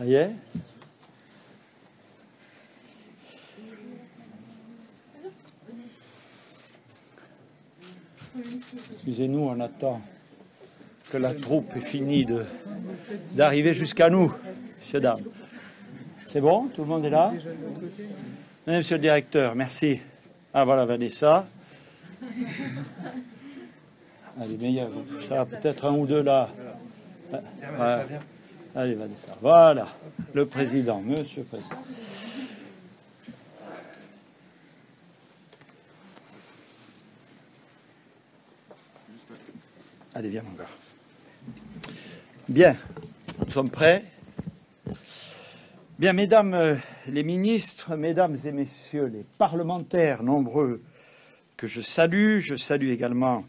Ah, Excusez-nous, on attend que la troupe ait fini d'arriver jusqu'à nous, messieurs, dames. C'est bon Tout le monde est là Monsieur le directeur, merci. Ah voilà, Vanessa. Allez, en Ça peut-être un ou deux là. Allez, Vanessa. Voilà, le président, monsieur le président. Allez, viens, mon gars. Bien, nous sommes prêts. Bien, mesdames euh, les ministres, mesdames et messieurs les parlementaires nombreux que je salue, je salue également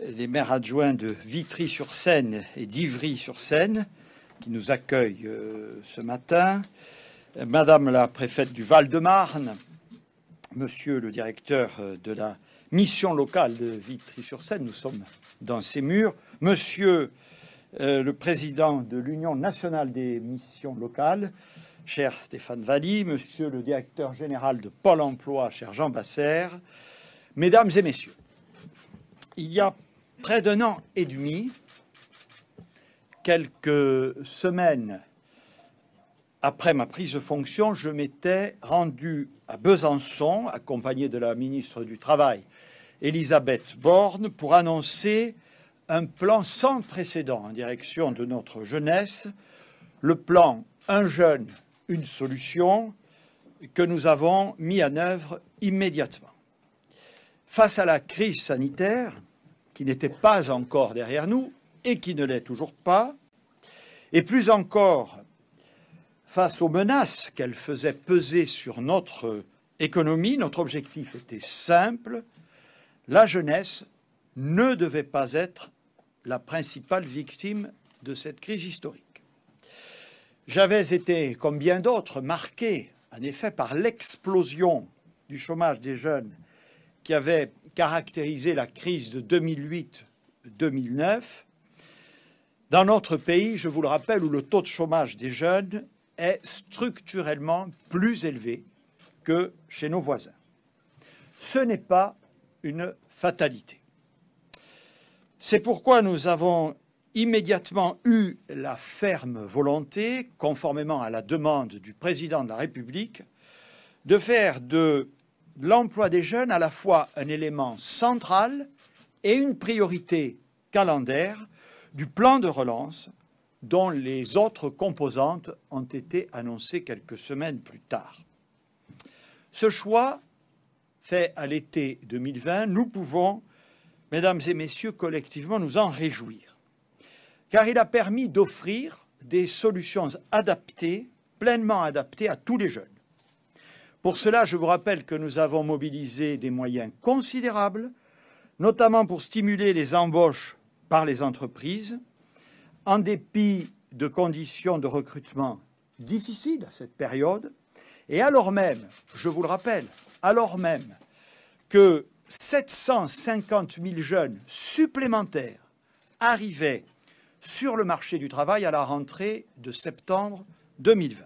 euh, les maires adjoints de Vitry-sur-Seine et d'Ivry-sur-Seine, qui nous accueille euh, ce matin, Madame la préfète du Val-de-Marne, Monsieur le directeur euh, de la mission locale de Vitry-sur-Seine, nous sommes dans ces murs, Monsieur euh, le président de l'Union nationale des missions locales, cher Stéphane Valli, monsieur le directeur général de Pôle emploi, cher Jean Basser, mesdames et messieurs, il y a près d'un an et demi, quelques semaines après ma prise de fonction, je m'étais rendu à Besançon, accompagné de la ministre du Travail, Elisabeth Borne, pour annoncer un plan sans précédent en direction de notre jeunesse, le plan Un jeune, une solution, que nous avons mis en œuvre immédiatement. Face à la crise sanitaire, qui n'était pas encore derrière nous, et qui ne l'est toujours pas, et plus encore face aux menaces qu'elle faisait peser sur notre économie, notre objectif était simple, la jeunesse ne devait pas être la principale victime de cette crise historique. J'avais été, comme bien d'autres, marqué en effet par l'explosion du chômage des jeunes qui avait caractérisé la crise de 2008-2009 dans notre pays, je vous le rappelle, où le taux de chômage des jeunes est structurellement plus élevé que chez nos voisins. Ce n'est pas une fatalité. C'est pourquoi nous avons immédiatement eu la ferme volonté, conformément à la demande du président de la République, de faire de l'emploi des jeunes à la fois un élément central et une priorité calendaire du plan de relance dont les autres composantes ont été annoncées quelques semaines plus tard. Ce choix fait à l'été 2020, nous pouvons, mesdames et messieurs, collectivement nous en réjouir, car il a permis d'offrir des solutions adaptées, pleinement adaptées à tous les jeunes. Pour cela, je vous rappelle que nous avons mobilisé des moyens considérables, notamment pour stimuler les embauches par les entreprises, en dépit de conditions de recrutement difficiles à cette période, et alors même, je vous le rappelle, alors même que 750 000 jeunes supplémentaires arrivaient sur le marché du travail à la rentrée de septembre 2020.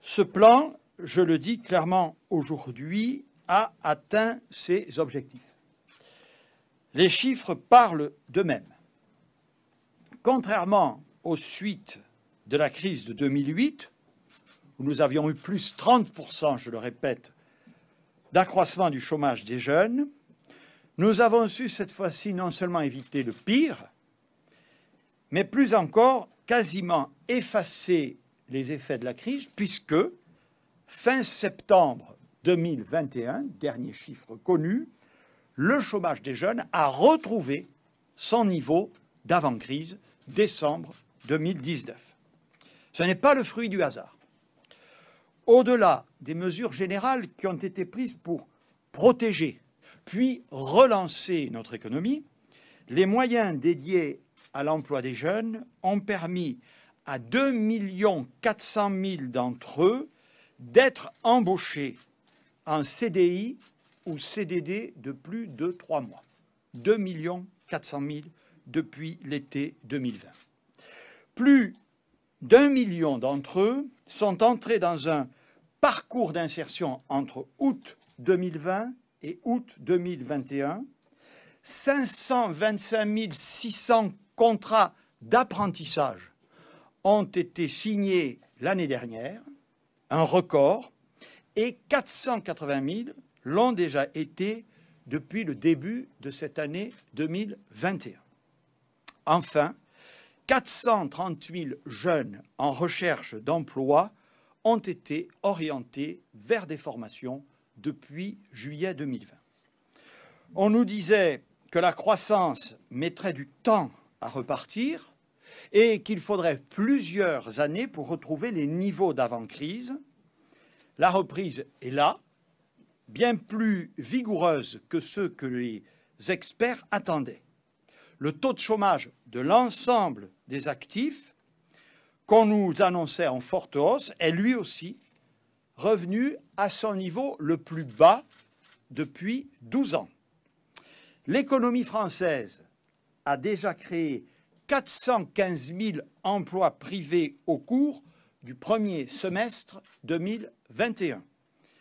Ce plan, je le dis clairement aujourd'hui, a atteint ses objectifs. Les chiffres parlent d'eux-mêmes. Contrairement aux suites de la crise de 2008, où nous avions eu plus 30%, je le répète, d'accroissement du chômage des jeunes, nous avons su cette fois-ci non seulement éviter le pire, mais plus encore quasiment effacer les effets de la crise, puisque fin septembre 2021, dernier chiffre connu, le chômage des jeunes a retrouvé son niveau d'avant-crise, décembre 2019. Ce n'est pas le fruit du hasard. Au-delà des mesures générales qui ont été prises pour protéger, puis relancer notre économie, les moyens dédiés à l'emploi des jeunes ont permis à 2 400 000 d'entre eux d'être embauchés en CDI ou CDD de plus de trois mois. 2 400 000 depuis l'été 2020. Plus d'un million d'entre eux sont entrés dans un parcours d'insertion entre août 2020 et août 2021. 525 600 contrats d'apprentissage ont été signés l'année dernière, un record, et 480 000 l'ont déjà été depuis le début de cette année 2021. Enfin, 430 000 jeunes en recherche d'emploi ont été orientés vers des formations depuis juillet 2020. On nous disait que la croissance mettrait du temps à repartir et qu'il faudrait plusieurs années pour retrouver les niveaux d'avant-crise. La reprise est là, bien plus vigoureuse que ce que les experts attendaient. Le taux de chômage de l'ensemble des actifs qu'on nous annonçait en forte hausse est lui aussi revenu à son niveau le plus bas depuis 12 ans. L'économie française a déjà créé 415 000 emplois privés au cours du premier semestre 2021.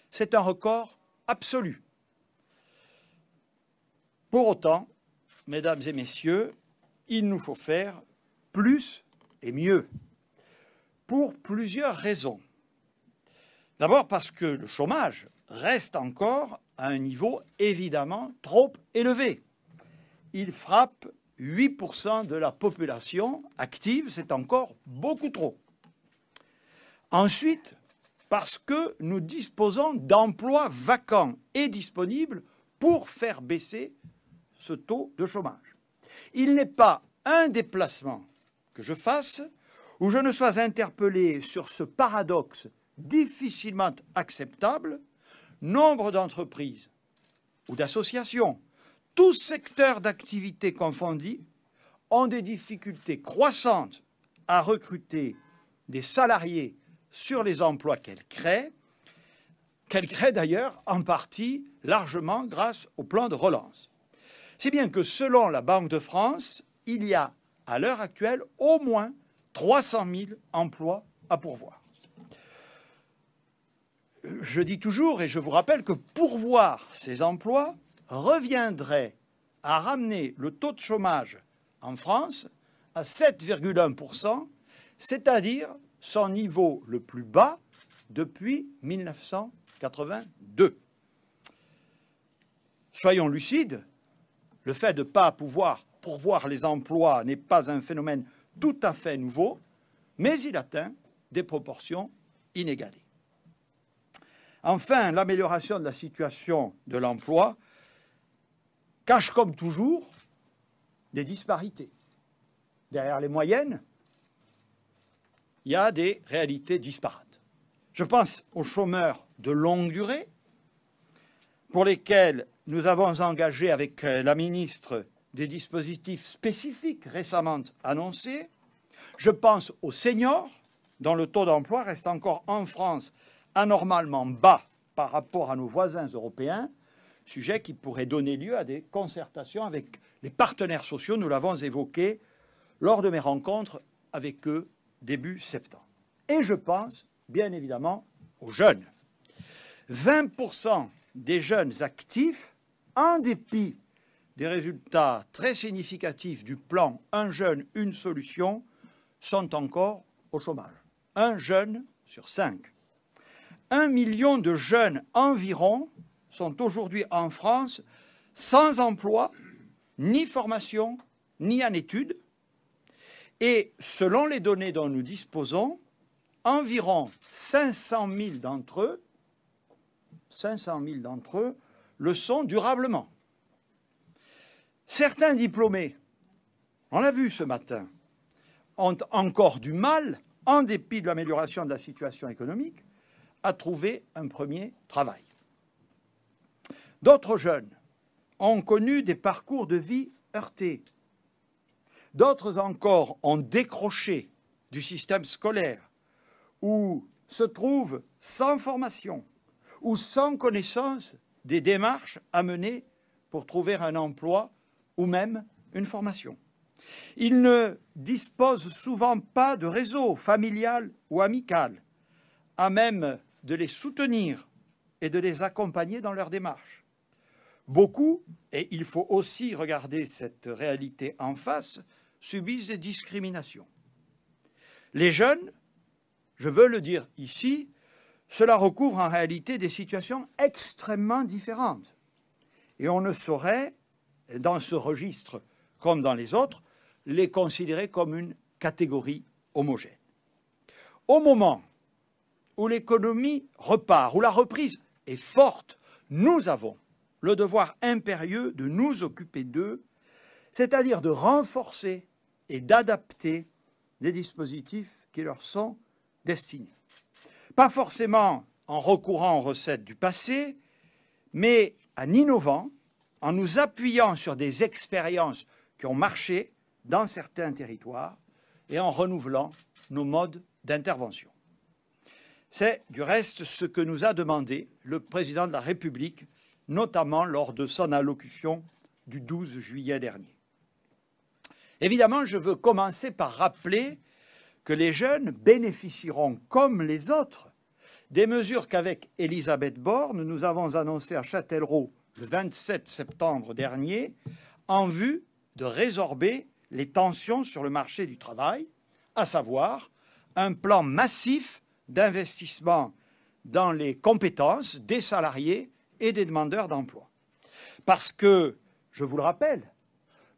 C'est un record absolue. Pour autant, mesdames et messieurs, il nous faut faire plus et mieux, pour plusieurs raisons. D'abord parce que le chômage reste encore à un niveau évidemment trop élevé. Il frappe 8% de la population active, c'est encore beaucoup trop. Ensuite, parce que nous disposons d'emplois vacants et disponibles pour faire baisser ce taux de chômage. Il n'est pas un déplacement que je fasse où je ne sois interpellé sur ce paradoxe difficilement acceptable, nombre d'entreprises ou d'associations, tous secteurs d'activité confondus, ont des difficultés croissantes à recruter des salariés sur les emplois qu'elle crée, qu'elle crée d'ailleurs en partie largement grâce au plan de relance. Si bien que selon la Banque de France, il y a à l'heure actuelle au moins 300 000 emplois à pourvoir. Je dis toujours et je vous rappelle que pourvoir ces emplois reviendrait à ramener le taux de chômage en France à 7,1%, c'est-à-dire son niveau le plus bas depuis 1982. Soyons lucides, le fait de ne pas pouvoir pourvoir les emplois n'est pas un phénomène tout à fait nouveau, mais il atteint des proportions inégalées. Enfin, l'amélioration de la situation de l'emploi cache comme toujours des disparités. Derrière les moyennes, il y a des réalités disparates. Je pense aux chômeurs de longue durée, pour lesquels nous avons engagé avec euh, la ministre des dispositifs spécifiques récemment annoncés. Je pense aux seniors, dont le taux d'emploi reste encore en France anormalement bas par rapport à nos voisins européens, sujet qui pourrait donner lieu à des concertations avec les partenaires sociaux. Nous l'avons évoqué lors de mes rencontres avec eux début septembre. Et je pense, bien évidemment, aux jeunes. 20% des jeunes actifs, en dépit des résultats très significatifs du plan Un jeune, une solution, sont encore au chômage. Un jeune sur cinq. Un million de jeunes environ sont aujourd'hui en France sans emploi, ni formation, ni en études, et selon les données dont nous disposons, environ 500 000 d'entre eux, 500 d'entre eux le sont durablement. Certains diplômés, on l'a vu ce matin, ont encore du mal, en dépit de l'amélioration de la situation économique, à trouver un premier travail. D'autres jeunes ont connu des parcours de vie heurtés, D'autres encore ont décroché du système scolaire ou se trouvent sans formation ou sans connaissance des démarches à mener pour trouver un emploi ou même une formation. Ils ne disposent souvent pas de réseau familial ou amical, à même de les soutenir et de les accompagner dans leur démarche. Beaucoup, et il faut aussi regarder cette réalité en face, subissent des discriminations. Les jeunes, je veux le dire ici, cela recouvre en réalité des situations extrêmement différentes. Et on ne saurait, dans ce registre comme dans les autres, les considérer comme une catégorie homogène. Au moment où l'économie repart, où la reprise est forte, nous avons le devoir impérieux de nous occuper d'eux, c'est-à-dire de renforcer et d'adapter les dispositifs qui leur sont destinés. Pas forcément en recourant aux recettes du passé, mais en innovant, en nous appuyant sur des expériences qui ont marché dans certains territoires et en renouvelant nos modes d'intervention. C'est du reste ce que nous a demandé le président de la République, notamment lors de son allocution du 12 juillet dernier. Évidemment, je veux commencer par rappeler que les jeunes bénéficieront, comme les autres, des mesures qu'avec Elisabeth Borne, nous avons annoncées à Châtellerault le 27 septembre dernier, en vue de résorber les tensions sur le marché du travail, à savoir un plan massif d'investissement dans les compétences des salariés et des demandeurs d'emploi. Parce que, je vous le rappelle,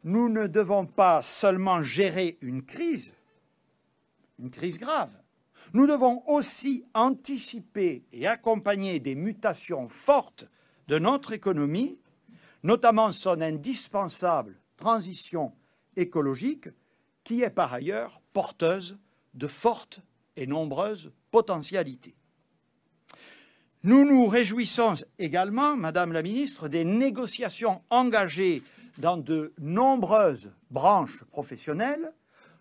nous ne devons pas seulement gérer une crise, une crise grave, nous devons aussi anticiper et accompagner des mutations fortes de notre économie, notamment son indispensable transition écologique, qui est par ailleurs porteuse de fortes et nombreuses potentialités. Nous nous réjouissons également, Madame la Ministre, des négociations engagées dans de nombreuses branches professionnelles,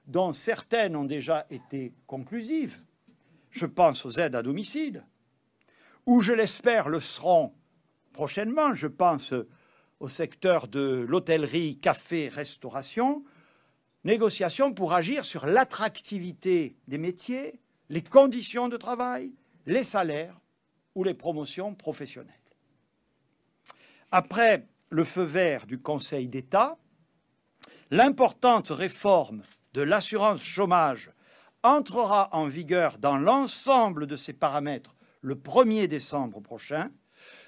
dont certaines ont déjà été conclusives. Je pense aux aides à domicile, ou je l'espère le seront prochainement. Je pense au secteur de l'hôtellerie, café, restauration. Négociations pour agir sur l'attractivité des métiers, les conditions de travail, les salaires ou les promotions professionnelles. Après le feu vert du Conseil d'État, l'importante réforme de l'assurance chômage entrera en vigueur dans l'ensemble de ses paramètres le 1er décembre prochain,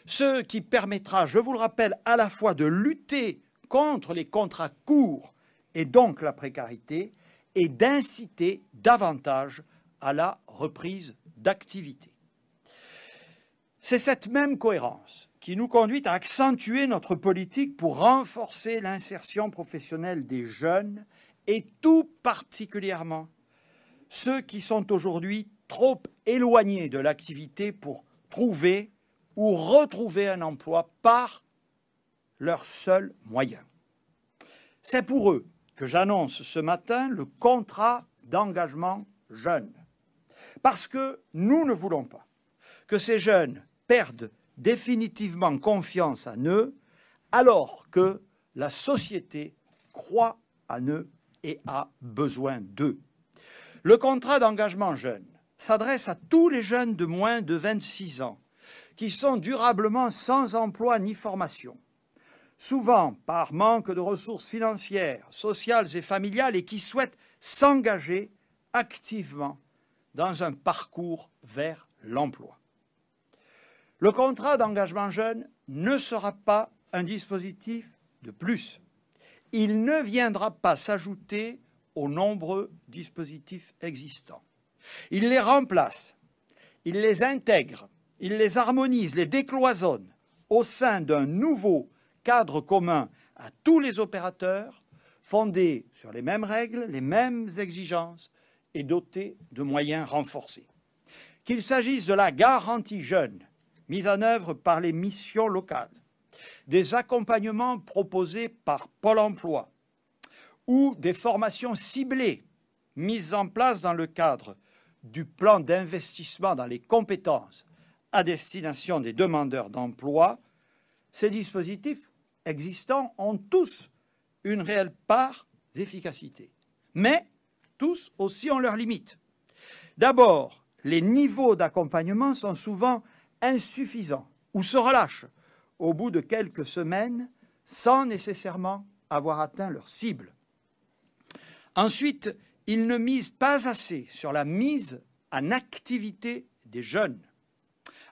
ce qui permettra, je vous le rappelle, à la fois de lutter contre les contrats courts et donc la précarité, et d'inciter davantage à la reprise d'activité. C'est cette même cohérence qui nous conduit à accentuer notre politique pour renforcer l'insertion professionnelle des jeunes et tout particulièrement ceux qui sont aujourd'hui trop éloignés de l'activité pour trouver ou retrouver un emploi par leur seul moyen. C'est pour eux que j'annonce ce matin le contrat d'engagement jeune. Parce que nous ne voulons pas que ces jeunes perdent définitivement confiance à eux, alors que la société croit à eux et a besoin d'eux. Le contrat d'engagement jeune s'adresse à tous les jeunes de moins de 26 ans qui sont durablement sans emploi ni formation, souvent par manque de ressources financières, sociales et familiales et qui souhaitent s'engager activement dans un parcours vers l'emploi. Le contrat d'engagement jeune ne sera pas un dispositif de plus. Il ne viendra pas s'ajouter aux nombreux dispositifs existants. Il les remplace, il les intègre, il les harmonise, les décloisonne au sein d'un nouveau cadre commun à tous les opérateurs, fondé sur les mêmes règles, les mêmes exigences et doté de moyens renforcés. Qu'il s'agisse de la garantie jeune, mises en œuvre par les missions locales, des accompagnements proposés par Pôle emploi ou des formations ciblées mises en place dans le cadre du plan d'investissement dans les compétences à destination des demandeurs d'emploi, ces dispositifs existants ont tous une réelle part d'efficacité. Mais tous aussi ont leurs limites. D'abord, les niveaux d'accompagnement sont souvent insuffisant ou se relâchent au bout de quelques semaines sans nécessairement avoir atteint leur cible. Ensuite, ils ne misent pas assez sur la mise en activité des jeunes.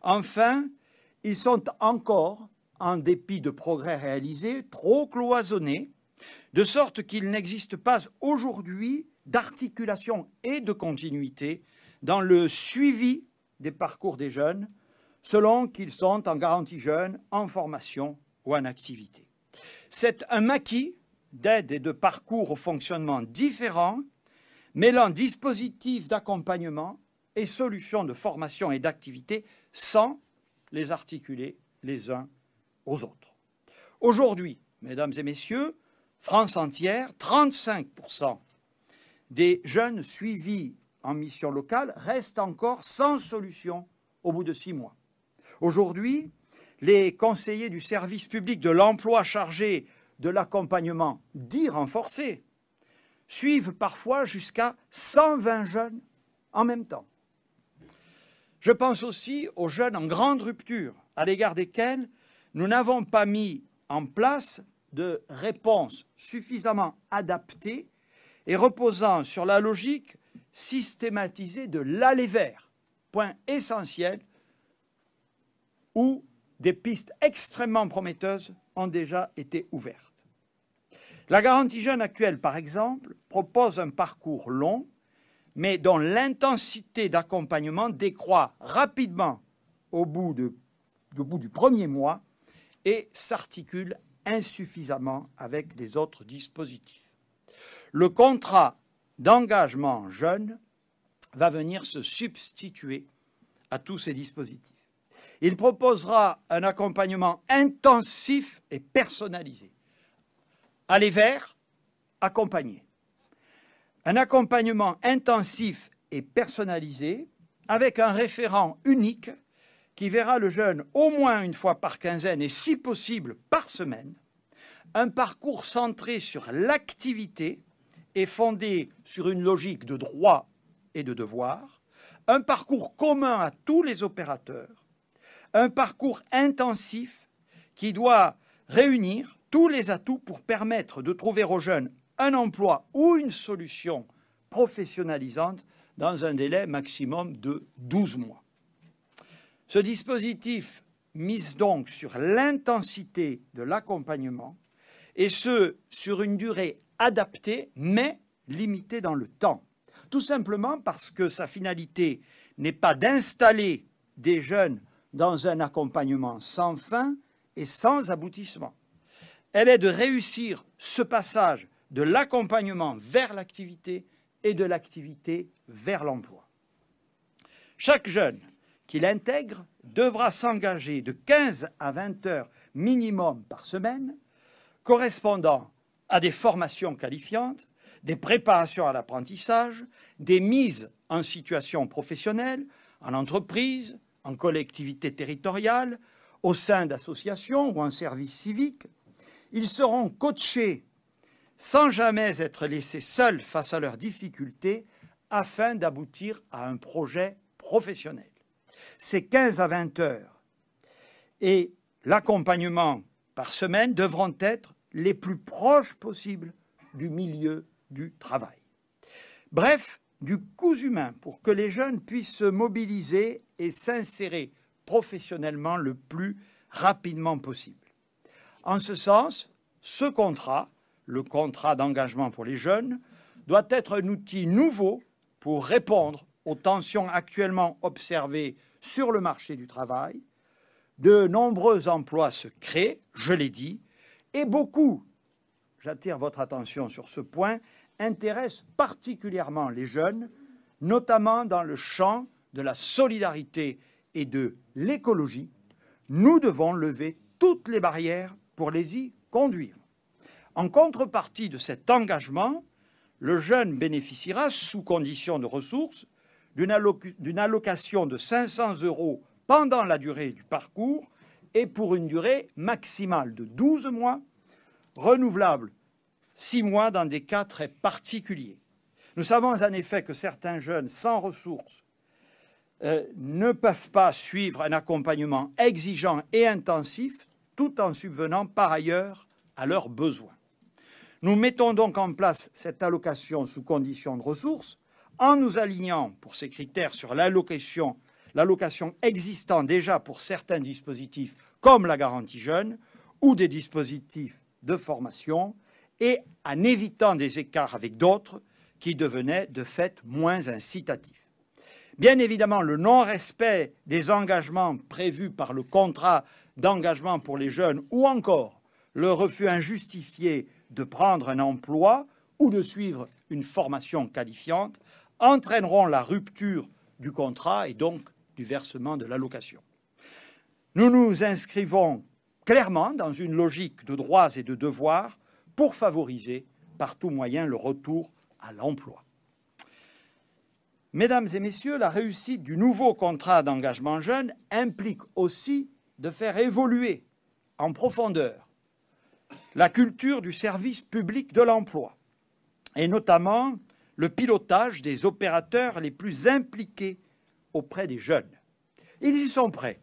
Enfin, ils sont encore, en dépit de progrès réalisés, trop cloisonnés, de sorte qu'il n'existe pas aujourd'hui d'articulation et de continuité dans le suivi des parcours des jeunes selon qu'ils sont en garantie jeune, en formation ou en activité. C'est un maquis d'aides et de parcours au fonctionnement différents, mêlant dispositifs d'accompagnement et solutions de formation et d'activité sans les articuler les uns aux autres. Aujourd'hui, mesdames et messieurs, France entière, 35% des jeunes suivis en mission locale restent encore sans solution au bout de six mois. Aujourd'hui, les conseillers du service public de l'emploi chargés de l'accompagnement dit renforcé suivent parfois jusqu'à 120 jeunes en même temps. Je pense aussi aux jeunes en grande rupture, à l'égard desquels nous n'avons pas mis en place de réponses suffisamment adaptées et reposant sur la logique systématisée de l'aller vers, point essentiel où des pistes extrêmement prometteuses ont déjà été ouvertes. La garantie jeune actuelle, par exemple, propose un parcours long, mais dont l'intensité d'accompagnement décroît rapidement au bout, du premier mois et s'articule insuffisamment avec les autres dispositifs. Le contrat d'engagement jeune va venir se substituer à tous ces dispositifs. Il proposera un accompagnement intensif et personnalisé. Aller vers, accompagner. Un accompagnement intensif et personnalisé avec un référent unique qui verra le jeune au moins une fois par quinzaine et si possible par semaine, un parcours centré sur l'activité et fondé sur une logique de droit et de devoir, un parcours commun à tous les opérateurs, un parcours intensif qui doit réunir tous les atouts pour permettre de trouver aux jeunes un emploi ou une solution professionnalisante dans un délai maximum de 12 mois. Ce dispositif mise donc sur l'intensité de l'accompagnement, et ce, sur une durée adaptée, mais limitée dans le temps. Tout simplement parce que sa finalité n'est pas d'installer des jeunes dans un accompagnement sans fin et sans aboutissement. Elle est de réussir ce passage de l'accompagnement vers l'activité et de l'activité vers l'emploi. Chaque jeune qui l'intègre devra s'engager de 15 à 20 heures minimum par semaine, correspondant à des formations qualifiantes, des préparations à l'apprentissage, des mises en situation professionnelle, en entreprise, en collectivité territoriale, au sein d'associations ou en service civique. Ils seront coachés sans jamais être laissés seuls face à leurs difficultés afin d'aboutir à un projet professionnel. C'est 15 à 20 heures. Et l'accompagnement par semaine devront être les plus proches possibles du milieu du travail. Bref, du coût humain pour que les jeunes puissent se mobiliser et s'insérer professionnellement le plus rapidement possible. En ce sens, ce contrat, le contrat d'engagement pour les jeunes, doit être un outil nouveau pour répondre aux tensions actuellement observées sur le marché du travail. De nombreux emplois se créent, je l'ai dit, et beaucoup, j'attire votre attention sur ce point, intéresse particulièrement les jeunes, notamment dans le champ de la solidarité et de l'écologie, nous devons lever toutes les barrières pour les y conduire. En contrepartie de cet engagement, le jeune bénéficiera, sous condition de ressources, d'une allocation de 500 euros pendant la durée du parcours et pour une durée maximale de 12 mois, renouvelable six mois dans des cas très particuliers. Nous savons en effet que certains jeunes sans ressources euh, ne peuvent pas suivre un accompagnement exigeant et intensif tout en subvenant par ailleurs à leurs besoins. Nous mettons donc en place cette allocation sous condition de ressources en nous alignant pour ces critères sur l'allocation l'allocation existant déjà pour certains dispositifs comme la garantie jeune ou des dispositifs de formation et en évitant des écarts avec d'autres qui devenaient de fait moins incitatifs. Bien évidemment, le non-respect des engagements prévus par le contrat d'engagement pour les jeunes ou encore le refus injustifié de prendre un emploi ou de suivre une formation qualifiante entraîneront la rupture du contrat et donc du versement de l'allocation. Nous nous inscrivons clairement dans une logique de droits et de devoirs pour favoriser par tout moyen le retour à l'emploi. Mesdames et messieurs, la réussite du nouveau contrat d'engagement jeune implique aussi de faire évoluer en profondeur la culture du service public de l'emploi et notamment le pilotage des opérateurs les plus impliqués auprès des jeunes. Ils y sont prêts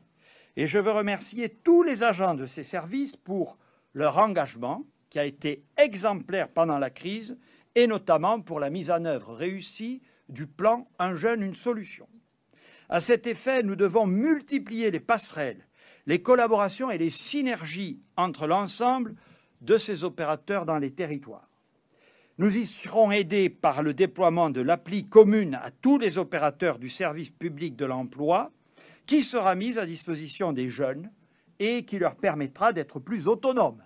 et je veux remercier tous les agents de ces services pour leur engagement, qui a été exemplaire pendant la crise et notamment pour la mise en œuvre réussie du plan Un jeune, une solution. À cet effet, nous devons multiplier les passerelles, les collaborations et les synergies entre l'ensemble de ces opérateurs dans les territoires. Nous y serons aidés par le déploiement de l'appli commune à tous les opérateurs du service public de l'emploi, qui sera mise à disposition des jeunes et qui leur permettra d'être plus autonomes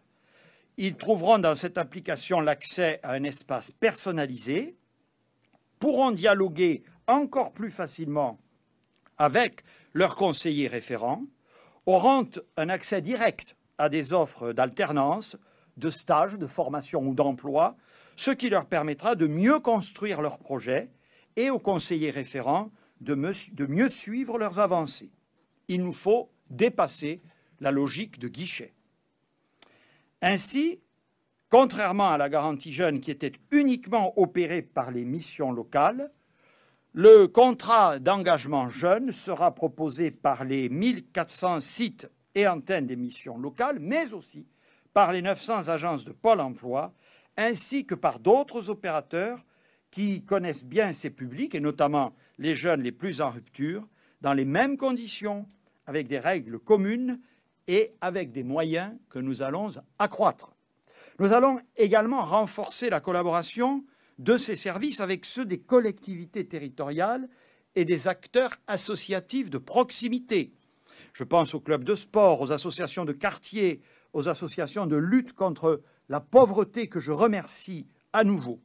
ils trouveront dans cette application l'accès à un espace personnalisé, pourront dialoguer encore plus facilement avec leurs conseillers référents, auront un accès direct à des offres d'alternance, de stages, de formation ou d'emploi, ce qui leur permettra de mieux construire leurs projets et aux conseillers référents de, de mieux suivre leurs avancées. Il nous faut dépasser la logique de guichet. Ainsi, contrairement à la garantie jeune qui était uniquement opérée par les missions locales, le contrat d'engagement jeune sera proposé par les 1400 sites et antennes des missions locales, mais aussi par les 900 agences de Pôle emploi, ainsi que par d'autres opérateurs qui connaissent bien ces publics, et notamment les jeunes les plus en rupture, dans les mêmes conditions, avec des règles communes et avec des moyens que nous allons accroître. Nous allons également renforcer la collaboration de ces services avec ceux des collectivités territoriales et des acteurs associatifs de proximité. Je pense aux clubs de sport, aux associations de quartier, aux associations de lutte contre la pauvreté que je remercie à nouveau,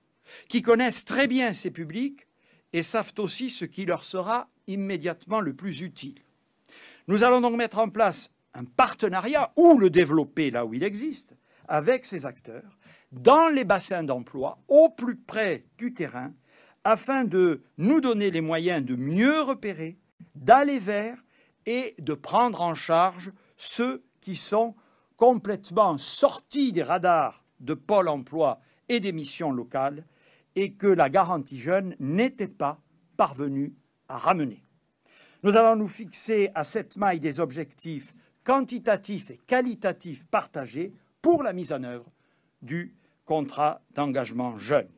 qui connaissent très bien ces publics et savent aussi ce qui leur sera immédiatement le plus utile. Nous allons donc mettre en place un partenariat ou le développer là où il existe avec ces acteurs dans les bassins d'emploi au plus près du terrain afin de nous donner les moyens de mieux repérer, d'aller vers et de prendre en charge ceux qui sont complètement sortis des radars de Pôle emploi et des missions locales et que la garantie jeune n'était pas parvenue à ramener. Nous allons nous fixer à cette maille des objectifs quantitatif et qualitatif partagé pour la mise en œuvre du contrat d'engagement jeune.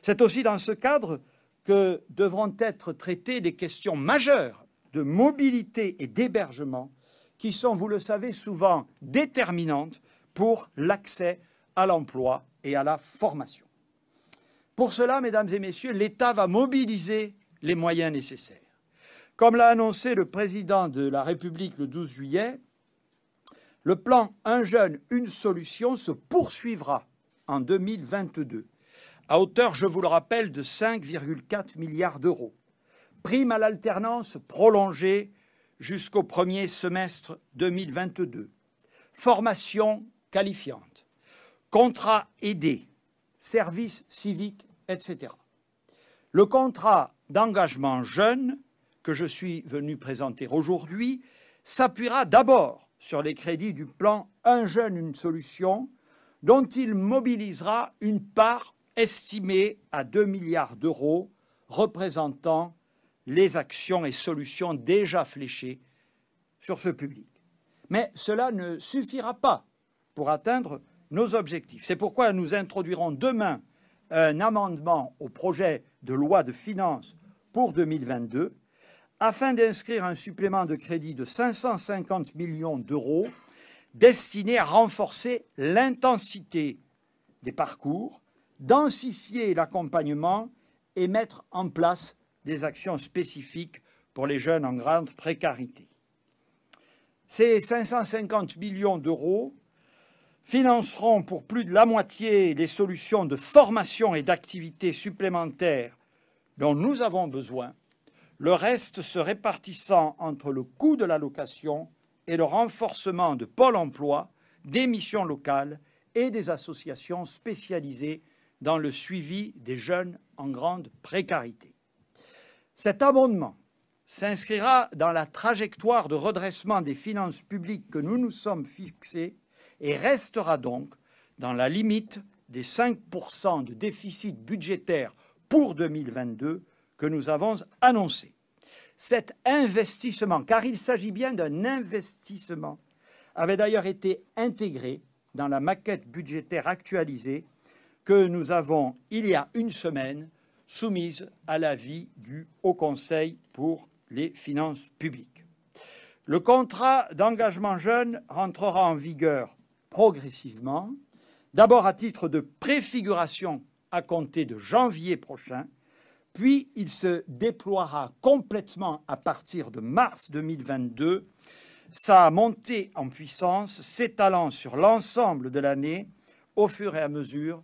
C'est aussi dans ce cadre que devront être traitées les questions majeures de mobilité et d'hébergement qui sont, vous le savez, souvent déterminantes pour l'accès à l'emploi et à la formation. Pour cela, mesdames et messieurs, l'État va mobiliser les moyens nécessaires. Comme l'a annoncé le président de la République le 12 juillet, le plan Un jeune, une solution se poursuivra en 2022, à hauteur, je vous le rappelle, de 5,4 milliards d'euros. Prime à l'alternance prolongée jusqu'au premier semestre 2022. Formation qualifiante, contrat aidé, service civique, etc. Le contrat d'engagement jeune que je suis venu présenter aujourd'hui s'appuiera d'abord sur les crédits du plan Un jeune, une solution, dont il mobilisera une part estimée à 2 milliards d'euros, représentant les actions et solutions déjà fléchées sur ce public. Mais cela ne suffira pas pour atteindre nos objectifs. C'est pourquoi nous introduirons demain un amendement au projet de loi de finances pour 2022 afin d'inscrire un supplément de crédit de 550 millions d'euros destiné à renforcer l'intensité des parcours, densifier l'accompagnement et mettre en place des actions spécifiques pour les jeunes en grande précarité. Ces 550 millions d'euros financeront pour plus de la moitié les solutions de formation et d'activités supplémentaires dont nous avons besoin le reste se répartissant entre le coût de la location et le renforcement de Pôle emploi, des missions locales et des associations spécialisées dans le suivi des jeunes en grande précarité. Cet amendement s'inscrira dans la trajectoire de redressement des finances publiques que nous nous sommes fixés et restera donc dans la limite des 5% de déficit budgétaire pour 2022 que nous avons annoncé cet investissement, car il s'agit bien d'un investissement, avait d'ailleurs été intégré dans la maquette budgétaire actualisée que nous avons, il y a une semaine, soumise à l'avis du Haut Conseil pour les finances publiques. Le contrat d'engagement jeune rentrera en vigueur progressivement, d'abord à titre de préfiguration à compter de janvier prochain, puis il se déploiera complètement à partir de mars 2022, sa montée en puissance s'étalant sur l'ensemble de l'année au fur et à mesure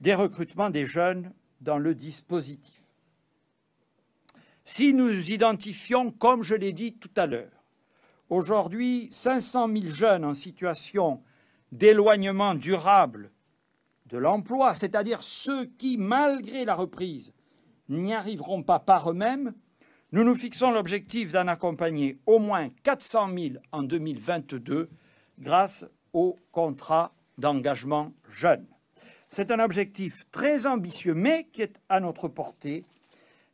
des recrutements des jeunes dans le dispositif. Si nous identifions, comme je l'ai dit tout à l'heure, aujourd'hui 500 000 jeunes en situation d'éloignement durable de l'emploi, c'est-à-dire ceux qui, malgré la reprise, n'y arriveront pas par eux-mêmes, nous nous fixons l'objectif d'en accompagner au moins 400 000 en 2022 grâce au contrat d'engagement jeune. C'est un objectif très ambitieux, mais qui est à notre portée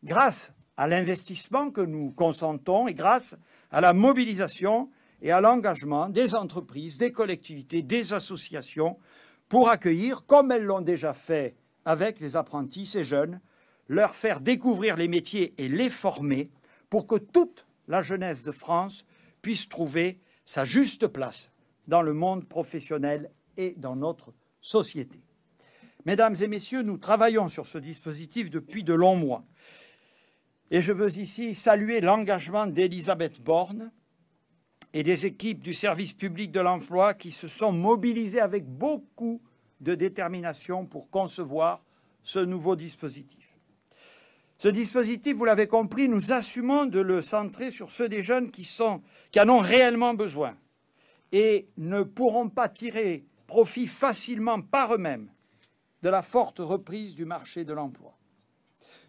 grâce à l'investissement que nous consentons et grâce à la mobilisation et à l'engagement des entreprises, des collectivités, des associations pour accueillir, comme elles l'ont déjà fait avec les apprentis, ces jeunes leur faire découvrir les métiers et les former pour que toute la jeunesse de France puisse trouver sa juste place dans le monde professionnel et dans notre société. Mesdames et messieurs, nous travaillons sur ce dispositif depuis de longs mois. Et je veux ici saluer l'engagement d'Elisabeth Borne et des équipes du service public de l'emploi qui se sont mobilisées avec beaucoup de détermination pour concevoir ce nouveau dispositif. Ce dispositif, vous l'avez compris, nous assumons de le centrer sur ceux des jeunes qui, en ont réellement besoin et ne pourront pas tirer profit facilement par eux-mêmes de la forte reprise du marché de l'emploi.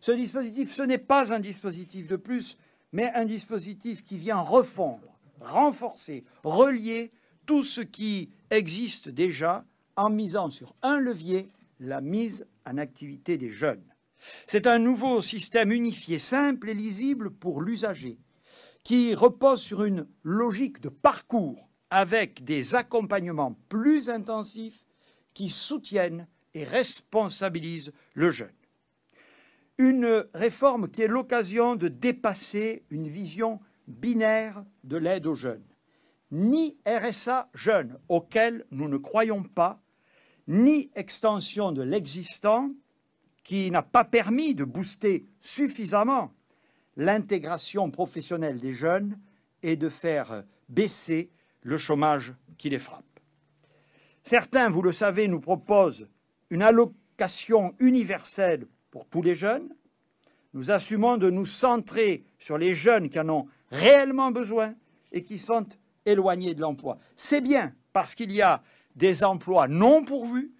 Ce dispositif, ce n'est pas un dispositif de plus, mais un dispositif qui vient refondre, renforcer, relier tout ce qui existe déjà en misant sur un levier, la mise en activité des jeunes. C'est un nouveau système unifié, simple et lisible pour l'usager, qui repose sur une logique de parcours avec des accompagnements plus intensifs qui soutiennent et responsabilisent le jeune. Une réforme qui est l'occasion de dépasser une vision binaire de l'aide aux jeunes. Ni RSA jeune auquel nous ne croyons pas, ni extension de l'existant qui n'a pas permis de booster suffisamment l'intégration professionnelle des jeunes et de faire baisser le chômage qui les frappe. Certains, vous le savez, nous proposent une allocation universelle pour tous les jeunes. Nous assumons de nous centrer sur les jeunes qui en ont réellement besoin et qui sont éloignés de l'emploi. C'est bien parce qu'il y a des emplois non pourvus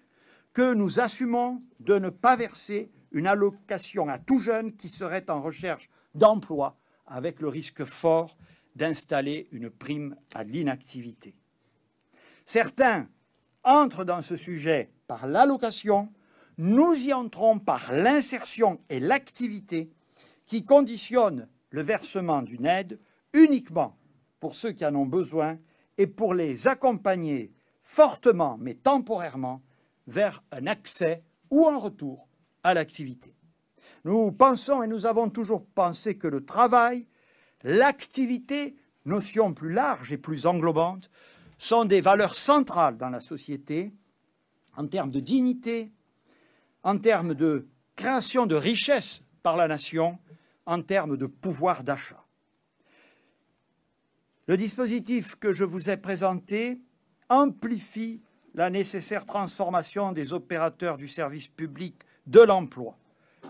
que nous assumons de ne pas verser une allocation à tout jeune qui serait en recherche d'emploi, avec le risque fort d'installer une prime à l'inactivité. Certains entrent dans ce sujet par l'allocation, nous y entrons par l'insertion et l'activité qui conditionnent le versement d'une aide uniquement pour ceux qui en ont besoin et pour les accompagner fortement mais temporairement vers un accès ou un retour à l'activité. Nous pensons et nous avons toujours pensé que le travail, l'activité, notion plus large et plus englobante, sont des valeurs centrales dans la société en termes de dignité, en termes de création de richesses par la nation, en termes de pouvoir d'achat. Le dispositif que je vous ai présenté amplifie la nécessaire transformation des opérateurs du service public de l'emploi,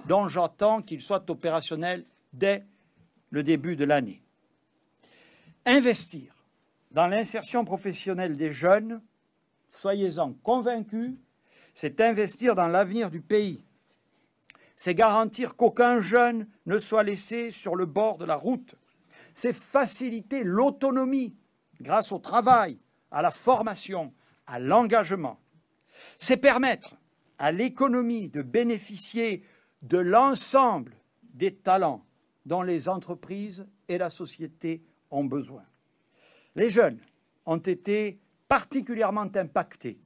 dont j'attends qu'il soit opérationnel dès le début de l'année. Investir dans l'insertion professionnelle des jeunes, soyez-en convaincus, c'est investir dans l'avenir du pays. C'est garantir qu'aucun jeune ne soit laissé sur le bord de la route. C'est faciliter l'autonomie grâce au travail, à la formation, à l'engagement. C'est permettre à l'économie de bénéficier de l'ensemble des talents dont les entreprises et la société ont besoin. Les jeunes ont été particulièrement impactés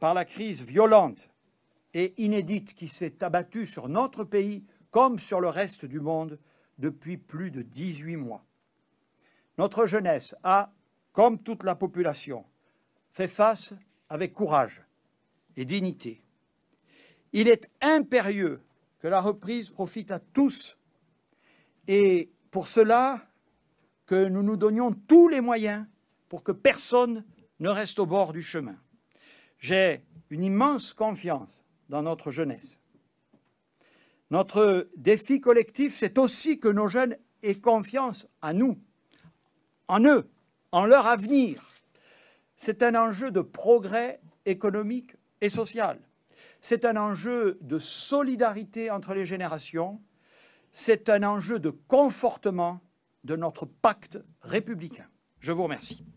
par la crise violente et inédite qui s'est abattue sur notre pays comme sur le reste du monde depuis plus de 18 mois. Notre jeunesse a, comme toute la population, fait face avec courage et dignité. Il est impérieux que la reprise profite à tous et pour cela que nous nous donnions tous les moyens pour que personne ne reste au bord du chemin. J'ai une immense confiance dans notre jeunesse. Notre défi collectif, c'est aussi que nos jeunes aient confiance en nous, en eux, en leur avenir, c'est un enjeu de progrès économique et social. C'est un enjeu de solidarité entre les générations. C'est un enjeu de confortement de notre pacte républicain. Je vous remercie.